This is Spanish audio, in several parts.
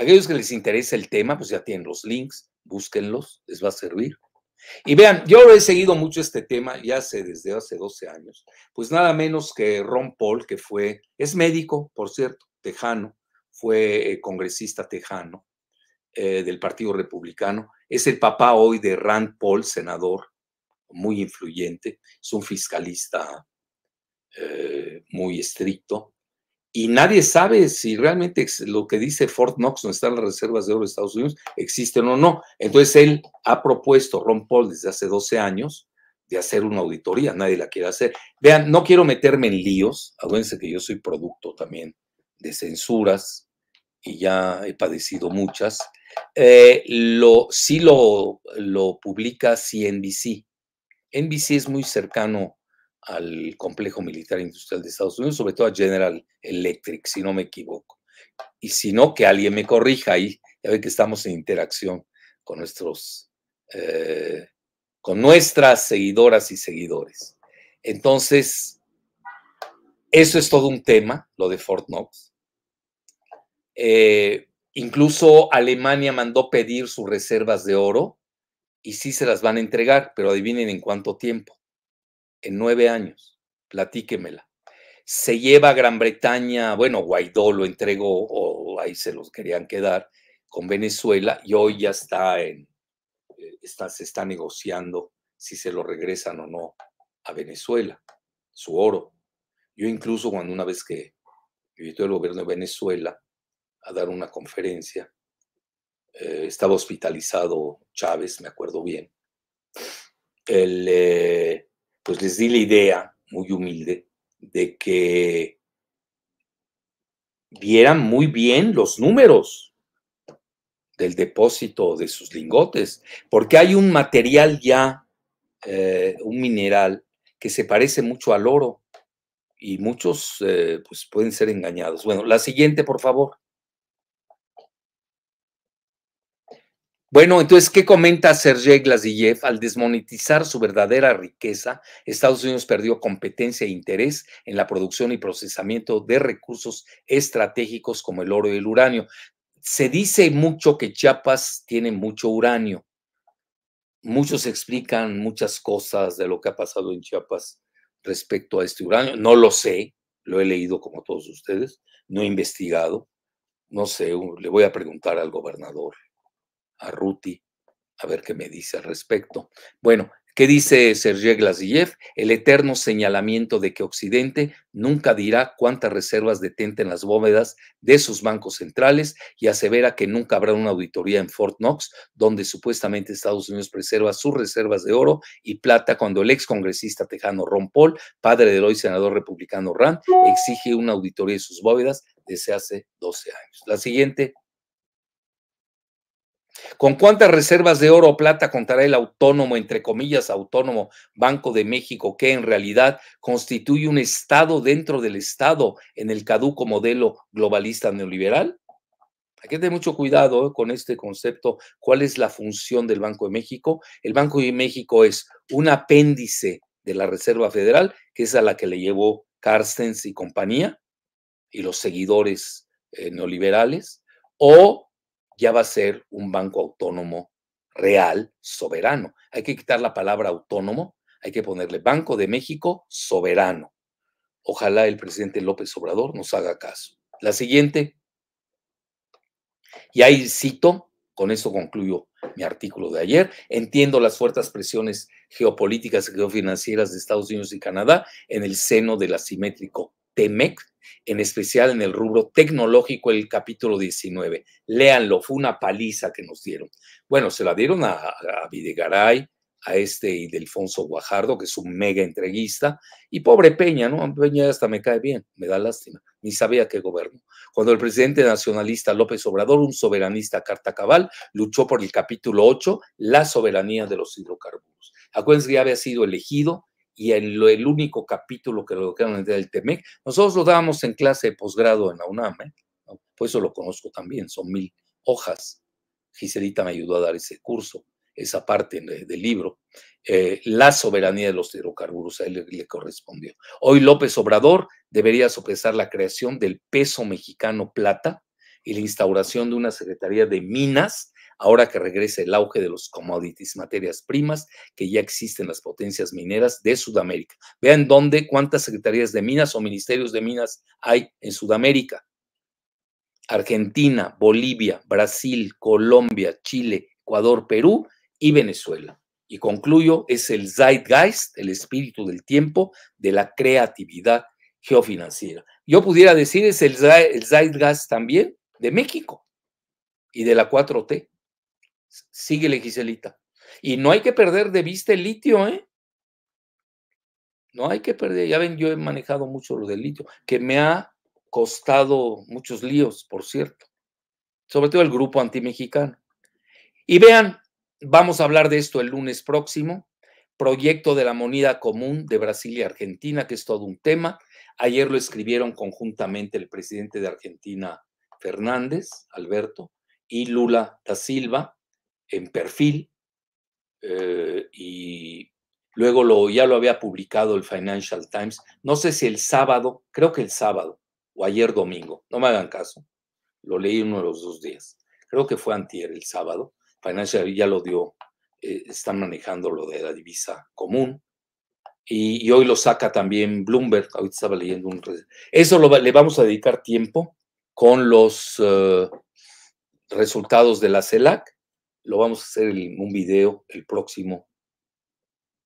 Aquellos que les interesa el tema, pues ya tienen los links, búsquenlos, les va a servir. Y vean, yo he seguido mucho este tema, ya hace desde hace 12 años, pues nada menos que Ron Paul, que fue, es médico, por cierto, tejano, fue eh, congresista tejano eh, del Partido Republicano, es el papá hoy de Rand Paul, senador, muy influyente, es un fiscalista eh, muy estricto, y nadie sabe si realmente lo que dice Fort Knox, donde están las reservas de oro de Estados Unidos, existen o no. Entonces él ha propuesto, Ron Paul, desde hace 12 años, de hacer una auditoría, nadie la quiere hacer. Vean, no quiero meterme en líos, acuérdense que yo soy producto también de censuras y ya he padecido muchas. Eh, lo, sí lo, lo publica CNBC. NBC es muy cercano al complejo militar industrial de Estados Unidos, sobre todo a General Electric, si no me equivoco. Y si no, que alguien me corrija ahí, ya ve que estamos en interacción con nuestros, eh, con nuestras seguidoras y seguidores. Entonces, eso es todo un tema, lo de Fort Knox. Eh, incluso Alemania mandó pedir sus reservas de oro y sí se las van a entregar, pero adivinen en cuánto tiempo en nueve años. Platíquemela. Se lleva a Gran Bretaña, bueno, Guaidó lo entregó, o ahí se los querían quedar, con Venezuela, y hoy ya está en, eh, está, se está negociando si se lo regresan o no a Venezuela, su oro. Yo incluso cuando una vez que invitó el gobierno de Venezuela a dar una conferencia, eh, estaba hospitalizado Chávez, me acuerdo bien, el, eh, pues les di la idea, muy humilde, de que vieran muy bien los números del depósito de sus lingotes, porque hay un material ya, eh, un mineral, que se parece mucho al oro y muchos eh, pues pueden ser engañados. Bueno, la siguiente, por favor. Bueno, entonces, ¿qué comenta Sergei Glazyev? Al desmonetizar su verdadera riqueza, Estados Unidos perdió competencia e interés en la producción y procesamiento de recursos estratégicos como el oro y el uranio. Se dice mucho que Chiapas tiene mucho uranio. Muchos explican muchas cosas de lo que ha pasado en Chiapas respecto a este uranio. No lo sé, lo he leído como todos ustedes, no he investigado. No sé, le voy a preguntar al gobernador a Ruti a ver qué me dice al respecto. Bueno, ¿qué dice Sergei Glazyev? El eterno señalamiento de que Occidente nunca dirá cuántas reservas detenten las bóvedas de sus bancos centrales y asevera que nunca habrá una auditoría en Fort Knox, donde supuestamente Estados Unidos preserva sus reservas de oro y plata cuando el congresista tejano Ron Paul, padre del hoy senador republicano Rand, exige una auditoría de sus bóvedas desde hace 12 años. La siguiente ¿Con cuántas reservas de oro o plata contará el autónomo, entre comillas, autónomo Banco de México, que en realidad constituye un Estado dentro del Estado en el caduco modelo globalista neoliberal? Hay que tener mucho cuidado ¿eh? con este concepto. ¿Cuál es la función del Banco de México? El Banco de México es un apéndice de la Reserva Federal, que es a la que le llevó Carstens y compañía, y los seguidores eh, neoliberales, o ya va a ser un banco autónomo real, soberano. Hay que quitar la palabra autónomo, hay que ponerle Banco de México soberano. Ojalá el presidente López Obrador nos haga caso. La siguiente, y ahí cito, con eso concluyo mi artículo de ayer, entiendo las fuertes presiones geopolíticas y geofinancieras de Estados Unidos y Canadá en el seno del asimétrico TEMEC, en especial en el rubro tecnológico, el capítulo 19. Léanlo, fue una paliza que nos dieron. Bueno, se la dieron a, Videgaray, a este y Delfonso Guajardo, que es un mega entreguista, y pobre Peña, ¿no? Peña hasta me cae bien, me da lástima, ni sabía qué gobierno. Cuando el presidente nacionalista López Obrador, un soberanista carta cabal, luchó por el capítulo 8, la soberanía de los hidrocarburos. Acuérdense que ya había sido elegido y el, el único capítulo que lo quedaron del TEMEC, nosotros lo dábamos en clase de posgrado en la UNAM, ¿eh? por eso lo conozco también, son mil hojas. Giselita me ayudó a dar ese curso, esa parte del libro. Eh, la soberanía de los hidrocarburos, a él le, correspondió. Hoy López Obrador debería sopesar la creación del peso mexicano plata y la instauración de una Secretaría de Minas ahora que regresa el auge de los commodities, materias primas, que ya existen las potencias mineras de Sudamérica. Vean dónde, cuántas secretarías de minas o ministerios de minas hay en Sudamérica. Argentina, Bolivia, Brasil, Colombia, Chile, Ecuador, Perú y Venezuela. Y concluyo, es el zeitgeist, el espíritu del tiempo, de la creatividad geofinanciera. Yo pudiera decir, es el zeitgeist también de México y de la 4T sigue Giselita. Y no hay que perder de vista el litio, ¿eh? No hay que perder. Ya ven, yo he manejado mucho lo del litio, que me ha costado muchos líos, por cierto. Sobre todo el grupo antimexicano. Y vean, vamos a hablar de esto el lunes próximo. Proyecto de la moneda común de Brasil y Argentina, que es todo un tema. Ayer lo escribieron conjuntamente el presidente de Argentina, Fernández, Alberto, y Lula da Silva en perfil eh, y luego lo, ya lo había publicado el Financial Times, no sé si el sábado, creo que el sábado o ayer domingo, no me hagan caso, lo leí uno de los dos días, creo que fue antier el sábado, Financial ya lo dio, eh, están manejando lo de la divisa común, y, hoy lo saca también Bloomberg, ahorita estaba leyendo un... Eso lo, le vamos a dedicar tiempo con los eh, resultados de la CELAC lo vamos a hacer en un video el próximo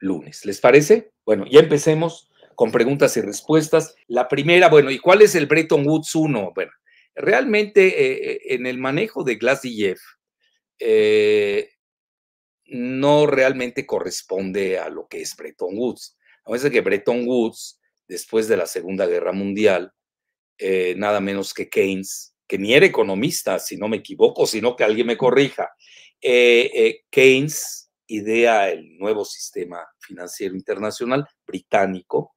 lunes. ¿Les parece? Bueno, ya empecemos con preguntas y respuestas. La primera, bueno, ¿y cuál es el Bretton Woods 1? Bueno, realmente eh, eh, en el manejo de Glass-Jeff eh, no realmente corresponde a lo que es Bretton Woods. A veces que Bretton Woods, después de la Segunda Guerra Mundial, nada menos que Keynes, que ni era economista, si no me equivoco, sino que alguien me corrija, eh, eh, Keynes idea el nuevo sistema financiero internacional británico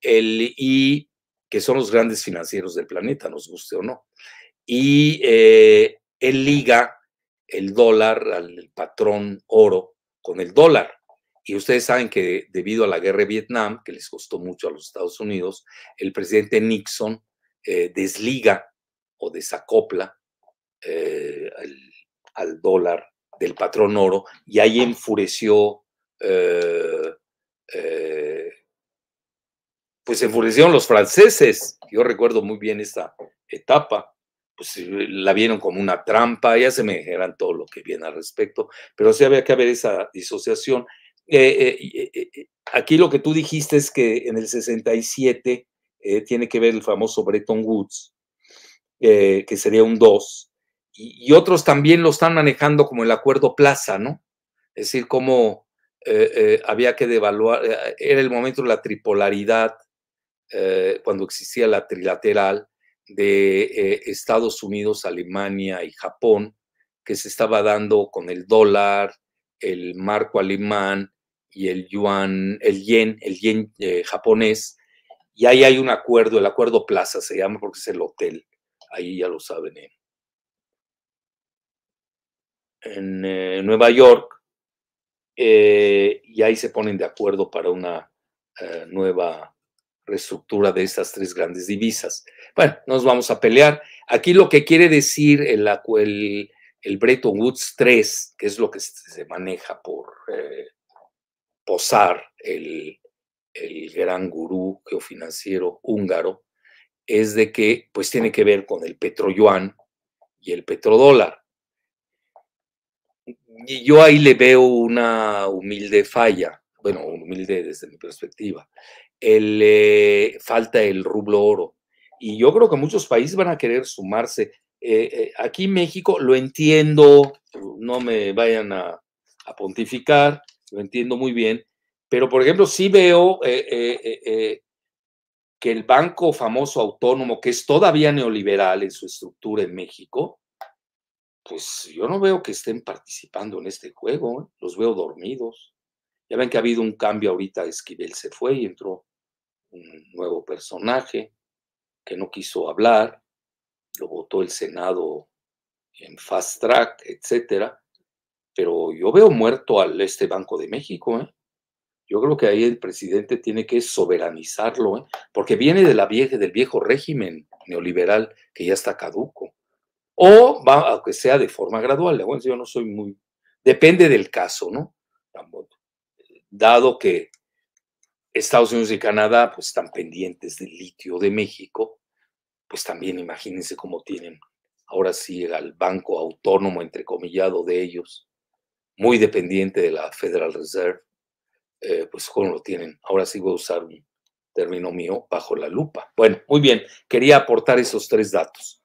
el, y que son los grandes financieros del planeta, nos guste o no. Y eh, él liga el dólar al patrón oro con el dólar. Y ustedes saben que debido a la guerra de Vietnam, que les costó mucho a los Estados Unidos, el presidente Nixon eh, desliga o desacopla al dólar del patrón oro, y ahí enfureció, eh, eh, pues enfurecieron los franceses. Yo recuerdo muy bien esta etapa, pues eh, la vieron como una trampa, ya se me dijeron todo lo que viene al respecto, pero sí había que haber esa disociación. aquí lo que tú dijiste es que en el 67 tiene que ver el famoso Bretton Woods, que sería un 2, y, otros también lo están manejando como el acuerdo plaza, ¿no? Es decir, cómo eh, eh, había que devaluar, eh, era el momento de la tripolaridad, cuando existía la trilateral de Estados Unidos, Alemania y Japón, que se estaba dando con el dólar, el marco alemán y el yuan, el yen, el yen japonés, y ahí hay un acuerdo, el acuerdo Plaza se llama porque es el hotel, ahí ya lo saben. ¿eh? en eh, Nueva York eh, y ahí se ponen de acuerdo para una eh, nueva reestructura de estas tres grandes divisas. Bueno, nos vamos a pelear. Aquí lo que quiere decir el, Bretton Woods 3, que es lo que se maneja por posar el, el gran gurú geofinanciero húngaro, es de que pues tiene que ver con el petroyuan y el petrodólar yo ahí le veo una humilde falla, bueno, humilde desde mi perspectiva, el, eh, falta el rublo oro. Y yo creo que muchos países van a querer sumarse. Eh, en eh, aquí México lo entiendo, no me vayan a, a, pontificar, lo entiendo muy bien, pero por ejemplo sí veo eh, que el banco famoso autónomo, que es todavía neoliberal en su estructura en México, pues yo no veo que estén participando en este juego, ¿eh? los veo dormidos. Ya ven que ha habido un cambio ahorita, Esquivel se fue y entró un nuevo personaje que no quiso hablar, lo votó el Senado en fast track, etcétera. Pero yo veo muerto al este Banco de México, ¿eh? Yo creo que ahí el presidente tiene que soberanizarlo, ¿eh? porque viene de la vieja, del viejo régimen neoliberal que ya está caduco o va a que sea de forma gradual. Bueno, yo no soy muy... Depende del caso, ¿no? Dado que Estados Unidos y Canadá pues, están pendientes del litio de México, pues también imagínense cómo tienen ahora sí al banco autónomo, entrecomillado, de ellos, muy dependiente de la Federal Reserve, eh, pues cómo lo tienen. Ahora sí voy a usar un término mío, bajo la lupa. Bueno, muy bien, quería aportar esos tres datos.